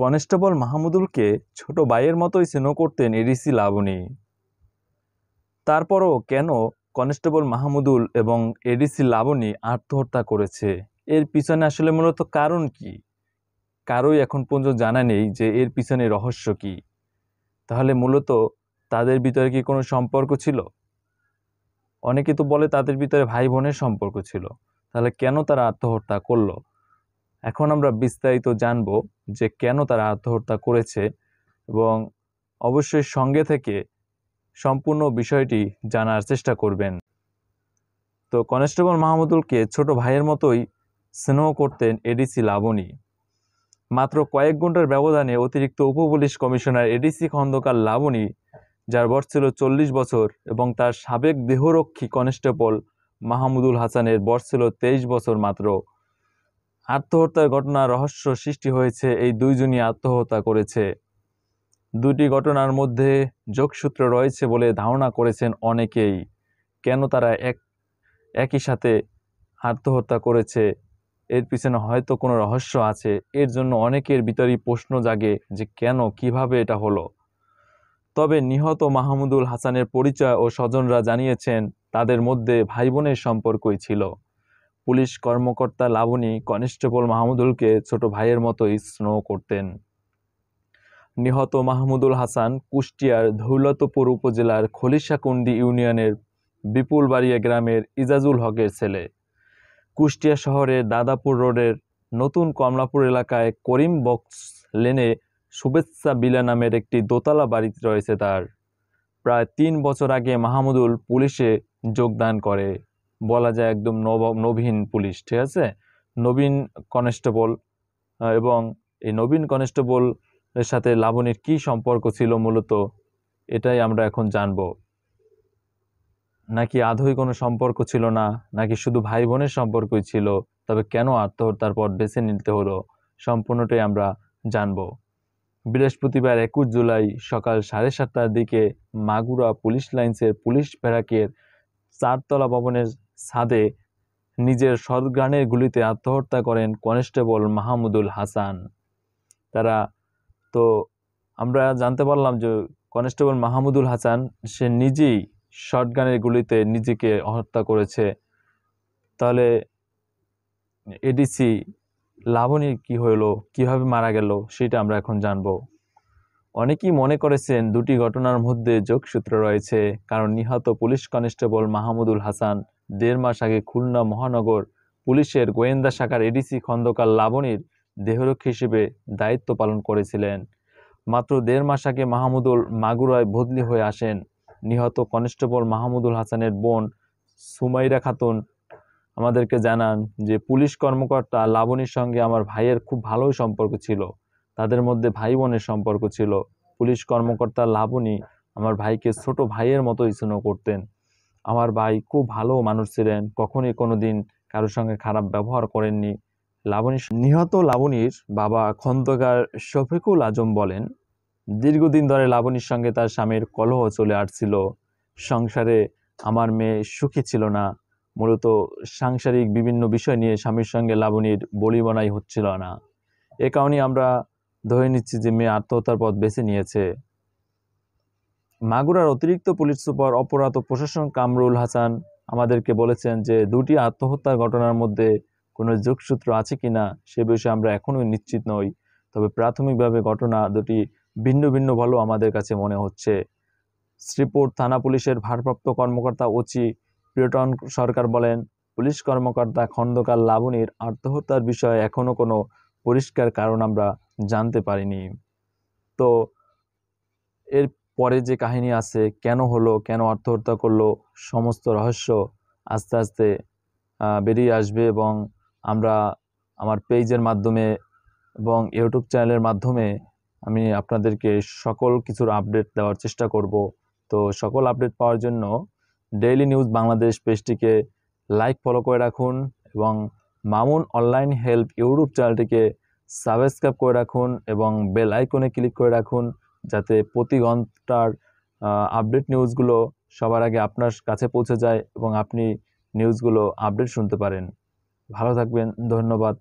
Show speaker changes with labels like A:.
A: constable মাহমুদুলকে ছোট ভাইয়ের মতোই স্নেহ করতেন এডিসি লাবণী তারপরও কেন কনস্টেবল মাহমুদুল এবং এডিসি লাবণী আত্মহত্যা করেছে এর পিছনে আসলে মূলত কারণ কি কারোই এখন পর্যন্ত জানা নেই যে এর পিছনে রহস্য কি তাহলে মূলত তাদের ভিতরে কি কোনো সম্পর্ক ছিল অনেকে তো বলে তাদের ভিতরে ভাই বোনের সম্পর্ক ছিল তাহলে কেন তারা আত্মহত্যা করলো এখন আমরা বিস্তারিত জানব যে কেন তারা আত্মহত্যা করেছে এবং অবশ্যই সঙ্গে থেকে সম্পূর্ণ বিষয়টি জানার চেষ্টা করবেন তো কনস্টেবল মাহমুদুলকে ছোট ভাইয়ের মতোই স্নেহ করতেন এডিসি লাবণী মাত্র কয়েক ঘন্টার ব্যবধানে অতিরিক্ত উপপুলিশ কমিশনার এডিসি খন্দকার লাবণী যার বয়স ছিল চল্লিশ বছর এবং তার সাবেক দেহরক্ষী কনস্টেবল মাহমুদুল হাসানের বয়স ছিল তেইশ বছর মাত্র আত্মহত্যার ঘটনা রহস্য সৃষ্টি হয়েছে এই দুইজনই আত্মহত্যা করেছে দুটি ঘটনার মধ্যে যোগসূত্র রয়েছে বলে ধারণা করেছেন অনেকেই কেন তারা এক একই সাথে আত্মহত্যা করেছে এর পিছনে হয়তো কোনো রহস্য আছে এর জন্য অনেকের ভিতরেই প্রশ্ন জাগে যে কেন কিভাবে এটা হলো তবে নিহত মাহমুদুল হাসানের পরিচয় ও স্বজনরা জানিয়েছেন তাদের মধ্যে ভাই বোনের সম্পর্কই ছিল পুলিশ কর্মকর্তা লাবণী কনস্টেবল মাহমুদুলকে ছোট ভাইয়ের মতো স্নো করতেন নিহত মাহমুদুল হাসান কুষ্টিয়ার ধৌলতপুর উপজেলার খলিশাকুন্দি ইউনিয়নের বিপুলবাড়িয়া গ্রামের ইজাজুল হকের ছেলে কুষ্টিয়া শহরের দাদাপুর রোডের নতুন কমলাপুর এলাকায় করিম বক্স লেনে শুভেচ্ছা বিলা নামের একটি দোতলা বাড়ি রয়েছে তার প্রায় তিন বছর আগে মাহমুদুল পুলিশে যোগদান করে বলা যায় একদম নবীন পুলিশ ঠিক আছে নবীন কনস্টেবল এবং এই নবীন কনস্টেবল এর সাথে লাবণীর কি সম্পর্ক ছিল মূলত এটাই আমরা এখন জানব নাকি আধই কোনো সম্পর্ক ছিল না নাকি শুধু ভাই বোনের সম্পর্কই ছিল তবে কেন আত্মহত্যার পর বেছে নিতে হলো সম্পূর্ণটাই আমরা জানব বৃহস্পতিবার একুশ জুলাই সকাল সাড়ে সাতটার দিকে মাগুরা পুলিশ লাইন্সের পুলিশ ব্যারাকের চারতলা ভবনের ছাদে নিজের সদগ্রাণের গুলিতে আত্মহত্যা করেন কনস্টেবল মাহমুদুল হাসান তারা তো আমরা জানতে পারলাম যে কনস্টেবল মাহমুদুল হাসান সে নিজেই শটগানের গুলিতে নিজেকে হত্যা করেছে তাহলে এডিসি লাবণী কি হলো কিভাবে মারা গেল সেটা আমরা এখন জানব অনেকেই মনে করেছেন দুটি ঘটনার মধ্যে যোগসূত্র রয়েছে কারণ নিহত পুলিশ কনস্টেবল মাহমুদুল হাসান দেড় মাস আগে খুলনা মহানগর পুলিশের গোয়েন্দা শাখার এডিসি খন্দকার লাবণীর দেহরক্ষী হিসেবে দায়িত্ব পালন করেছিলেন মাত্র দেড় মাস আগে মাহমুদুল মাগুরায় বদলি হয়ে আসেন নিহত কনস্টেবল মাহমুদুল হাসানের বোন সুমাইরা খাতুন আমাদেরকে জানান যে পুলিশ কর্মকর্তা লাবণীর সঙ্গে আমার ভাইয়ের খুব ভালোই সম্পর্ক ছিল তাদের মধ্যে ভাই বোনের সম্পর্ক ছিল পুলিশ কর্মকর্তা লাবণী আমার ভাইকে ছোট ভাইয়ের মতো ইসনো করতেন আমার ভাই খুব ভালো মানুষ ছিলেন কখনই কোনো দিন কারোর সঙ্গে খারাপ ব্যবহার করেননি লাবণী নিহত লাবণীর বাবা খন্দকার শফিকুল আজম বলেন দীর্ঘদিন ধরে লাবণীর সঙ্গে তার স্বামীর কলহ চলে আসছিল সংসারে আমার মেয়ে সুখী ছিল না মূলত সাংসারিক বিভিন্ন বিষয় নিয়ে স্বামীর সঙ্গে লাবণীর বলিবনাই হচ্ছিল না এ কারণে আমরা ধরে নিচ্ছি যে মেয়ে আত্মহত্যার পথ বেছে নিয়েছে মাগুরার অতিরিক্ত পুলিশ সুপার অপরাধ প্রশাসন কামরুল হাসান আমাদেরকে বলেছেন যে দুটি আত্মহত্যার ঘটনার মধ্যে কোনো যোগসূত্র আছে কি না সে বিষয়ে আমরা এখনও নিশ্চিত নই তবে প্রাথমিকভাবে ঘটনা দুটি ভিন্ন ভিন্ন ভালো আমাদের কাছে মনে হচ্ছে শ্রীপুর থানা পুলিশের ভারপ্রাপ্ত কর্মকর্তা ওচি প্রিয়টন সরকার বলেন পুলিশ কর্মকর্তা খন্দকার লাবণীর আত্মহত্যার বিষয়ে এখনও কোনো পরিষ্কার কারণ আমরা জানতে পারিনি তো এর পরে যে কাহিনী আছে কেন হলো কেন আত্মহত্যা করলো সমস্ত রহস্য আস্তে আস্তে বেরিয়ে আসবে এবং আমরা আমার পেজের মাধ্যমে এবং ইউটিউব চ্যানেলের মাধ্যমে আমি আপনাদেরকে সকল কিছুর আপডেট দেওয়ার চেষ্টা করব তো সকল আপডেট পাওয়ার জন্য ডেইলি নিউজ বাংলাদেশ পেজটিকে লাইক ফলো করে রাখুন এবং মামুন অনলাইন হেল্প ইউটিউব চ্যানেলটিকে সাবস্ক্রাইব করে রাখুন এবং বেল আইকনে ক্লিক করে রাখুন যাতে প্রতি ঘন্টার আপডেট নিউজগুলো সবার আগে আপনার কাছে পৌঁছে যায় এবং আপনি নিউজগুলো আপডেট শুনতে পারেন ভালো থাকবেন ধন্যবাদ